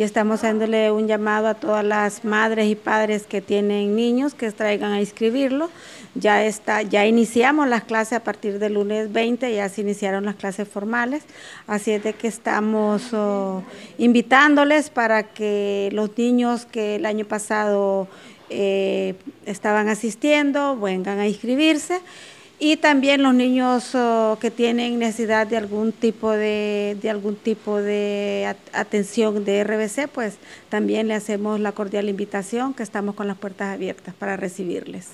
y estamos haciéndole un llamado a todas las madres y padres que tienen niños que traigan a inscribirlo. Ya está, ya iniciamos las clases a partir del lunes 20, ya se iniciaron las clases formales, así es de que estamos oh, invitándoles para que los niños que el año pasado eh, estaban asistiendo vengan a inscribirse y también los niños oh, que tienen necesidad de algún tipo de, de algún tipo de atención de RBC, pues también le hacemos la cordial invitación que estamos con las puertas abiertas para recibirles.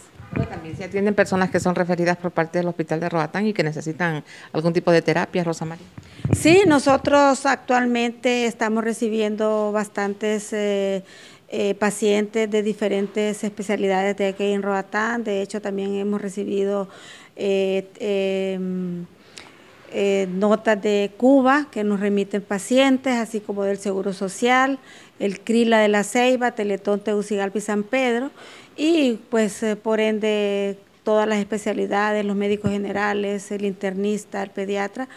también se atienden personas que son referidas por parte del Hospital de Roatán y que necesitan algún tipo de terapia, Rosa María. Sí, nosotros actualmente estamos recibiendo bastantes eh, eh, pacientes de diferentes especialidades de aquí en Roatán. De hecho, también hemos recibido eh, em, notas de Cuba que nos remiten pacientes, así como del Seguro Social, el CRILA de la Ceiba, Teletón, Tegucigalpa y San Pedro. Y pues por ende todas las especialidades, los médicos generales, el internista, el pediatra,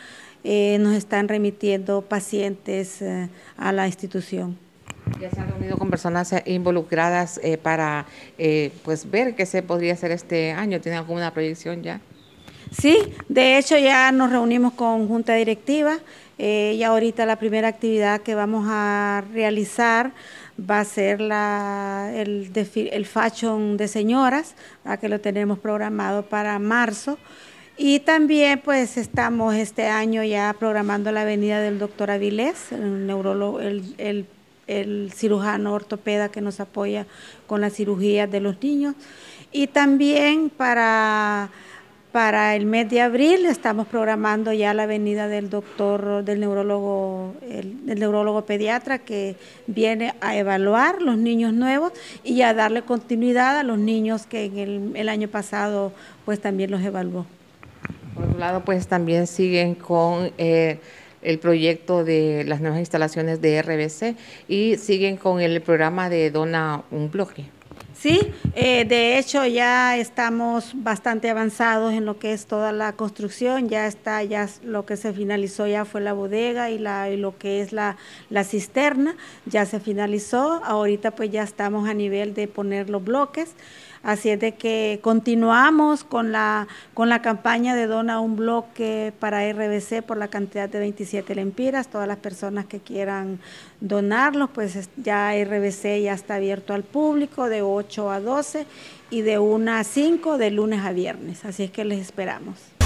eh, nos están remitiendo pacientes eh, a la institución. Ya se han reunido con personas eh, involucradas para pues ver qué se podría hacer este año. ¿Tienen alguna proyección ya? Sí, de hecho ya nos reunimos con junta directiva eh, y ahorita la primera actividad que vamos a realizar va a ser la, el, el fashion de señoras, que lo tenemos programado para marzo. Y también pues estamos este año ya programando la venida del doctor Avilés, el, neurólogo, el, el cirujano ortopeda que nos apoya con la cirugía de los niños. Y también para para el mes de abril estamos programando ya la venida del doctor, del neurólogo, del neurólogo pediatra que viene a evaluar los niños nuevos y a darle continuidad a los niños que en el, año pasado pues también los evaluó. Por otro lado, pues también siguen con eh, el proyecto de las nuevas instalaciones de RBC y siguen con el programa de Dona un bloque. Sí, eh, de hecho ya estamos bastante avanzados en lo que es toda la construcción, ya está, ya lo que se finalizó ya fue la bodega y, la, y lo que es la, la, cisterna, ya se finalizó, ahorita pues ya estamos a nivel de poner los bloques. Así es de que continuamos con la, campaña de Dona un bloque para RBC por la cantidad de 27 lempiras. Todas las personas que quieran donarlos, pues ya RBC ya está abierto al público de 8 a 12 y de 1 a 5 de lunes a viernes. Así es que les esperamos.